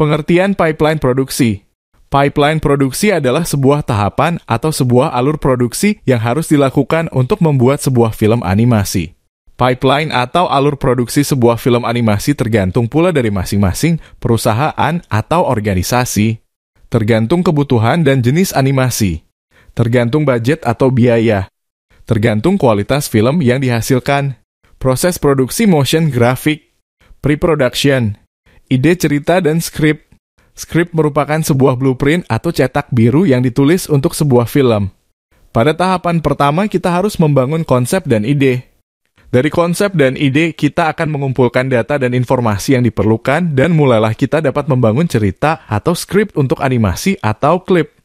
Pengertian pipeline produksi. Pipeline produksi adalah sebuah tahapan atau sebuah alur produksi yang harus dilakukan untuk membuat sebuah film animasi. Pipeline atau alur produksi sebuah film animasi tergantung pula dari masing-masing perusahaan atau organisasi, tergantung kebutuhan dan jenis animasi, tergantung budget atau biaya, tergantung kualitas film yang dihasilkan, proses produksi motion graphic, pre-production, ide cerita dan skrip. Skrip merupakan sebuah blueprint atau cetak biru yang ditulis untuk sebuah film. Pada tahapan pertama, kita harus membangun konsep dan ide. Dari konsep dan ide, kita akan mengumpulkan data dan informasi yang diperlukan, dan mulailah kita dapat membangun cerita atau skrip untuk animasi atau klip.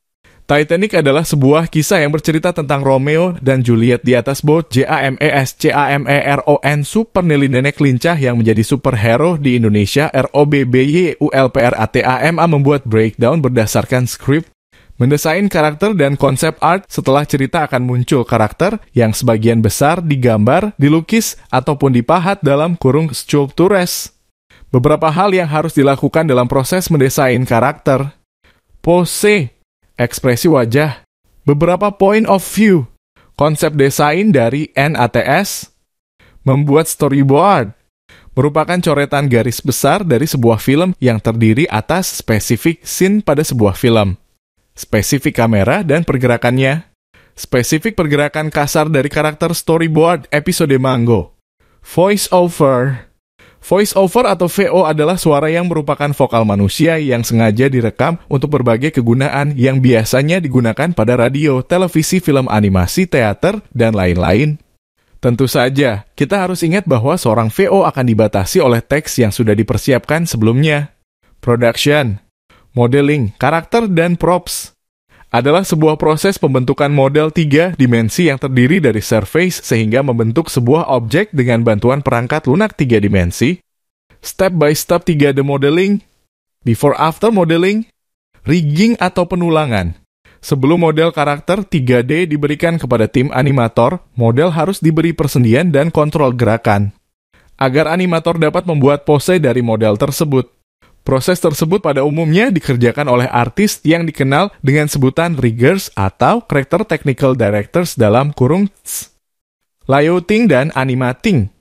Titanic adalah sebuah kisah yang bercerita tentang Romeo dan Juliet di atas boat J-A-M-E-S-C-A-M-E-R-O-N Super Lincah yang menjadi superhero di Indonesia R-O-B-B-Y-U-L-P-R-A-T-A-M-A membuat breakdown berdasarkan skrip Mendesain karakter dan konsep art setelah cerita akan muncul karakter yang sebagian besar digambar, dilukis, ataupun dipahat dalam kurung sculptures. Beberapa hal yang harus dilakukan dalam proses mendesain karakter. Pose ekspresi wajah, beberapa point of view, konsep desain dari NATS, membuat storyboard, merupakan coretan garis besar dari sebuah film yang terdiri atas spesifik scene pada sebuah film, spesifik kamera dan pergerakannya, spesifik pergerakan kasar dari karakter storyboard episode Mango, voice over, Voice over atau VO adalah suara yang merupakan vokal manusia yang sengaja direkam untuk berbagai kegunaan yang biasanya digunakan pada radio, televisi, film animasi, teater, dan lain-lain. Tentu saja, kita harus ingat bahwa seorang VO akan dibatasi oleh teks yang sudah dipersiapkan sebelumnya. Production, modeling, karakter, dan props adalah sebuah proses pembentukan model tiga dimensi yang terdiri dari surface sehingga membentuk sebuah objek dengan bantuan perangkat lunak tiga dimensi, step by step 3D modeling, before after modeling, rigging atau penulangan. Sebelum model karakter 3D diberikan kepada tim animator, model harus diberi persendian dan kontrol gerakan agar animator dapat membuat pose dari model tersebut. Proses tersebut pada umumnya dikerjakan oleh artis yang dikenal dengan sebutan riggers atau karakter technical directors dalam kurung tss. Layouting dan animating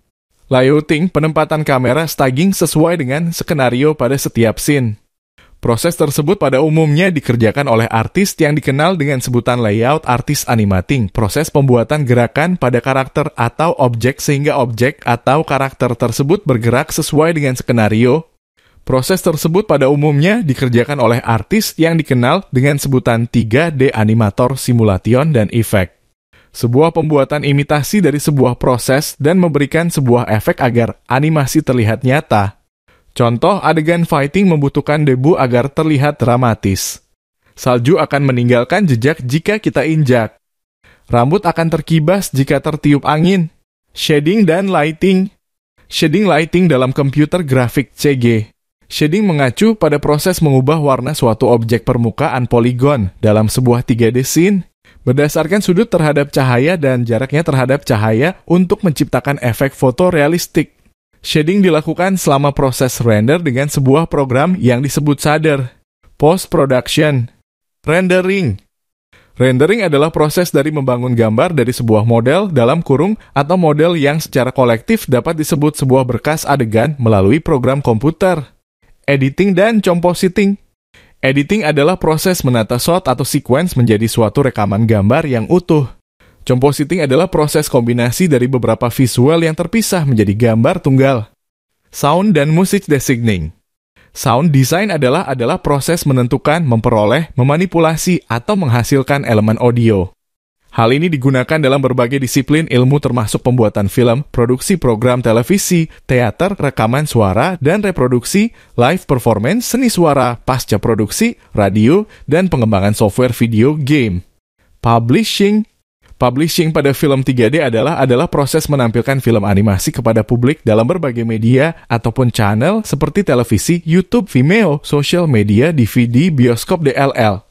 Layouting, penempatan kamera staging sesuai dengan skenario pada setiap scene. Proses tersebut pada umumnya dikerjakan oleh artis yang dikenal dengan sebutan layout artis animating, proses pembuatan gerakan pada karakter atau objek sehingga objek atau karakter tersebut bergerak sesuai dengan skenario Proses tersebut pada umumnya dikerjakan oleh artis yang dikenal dengan sebutan 3D animator simulation dan efek. Sebuah pembuatan imitasi dari sebuah proses dan memberikan sebuah efek agar animasi terlihat nyata. Contoh adegan fighting membutuhkan debu agar terlihat dramatis. Salju akan meninggalkan jejak jika kita injak. Rambut akan terkibas jika tertiup angin. Shading dan lighting. Shading lighting dalam komputer grafik CG Shading mengacu pada proses mengubah warna suatu objek permukaan poligon dalam sebuah 3D scene berdasarkan sudut terhadap cahaya dan jaraknya terhadap cahaya untuk menciptakan efek fotorealistik. Shading dilakukan selama proses render dengan sebuah program yang disebut shader. Post production, rendering, Rendering adalah proses dari membangun gambar dari sebuah model dalam kurung atau model yang secara kolektif dapat disebut sebuah berkas adegan melalui program komputer editing, dan compositing. Editing adalah proses menata shot atau sequence menjadi suatu rekaman gambar yang utuh. Compositing adalah proses kombinasi dari beberapa visual yang terpisah menjadi gambar tunggal. Sound dan music designing. Sound design adalah adalah proses menentukan, memperoleh, memanipulasi atau menghasilkan elemen audio. Hal ini digunakan dalam berbagai disiplin ilmu termasuk pembuatan film, produksi program televisi, teater, rekaman suara, dan reproduksi, live performance, seni suara, pasca produksi, radio, dan pengembangan software video game. Publishing Publishing pada film 3D adalah adalah proses menampilkan film animasi kepada publik dalam berbagai media ataupun channel seperti televisi, YouTube, Vimeo, social media, DVD, bioskop DLL.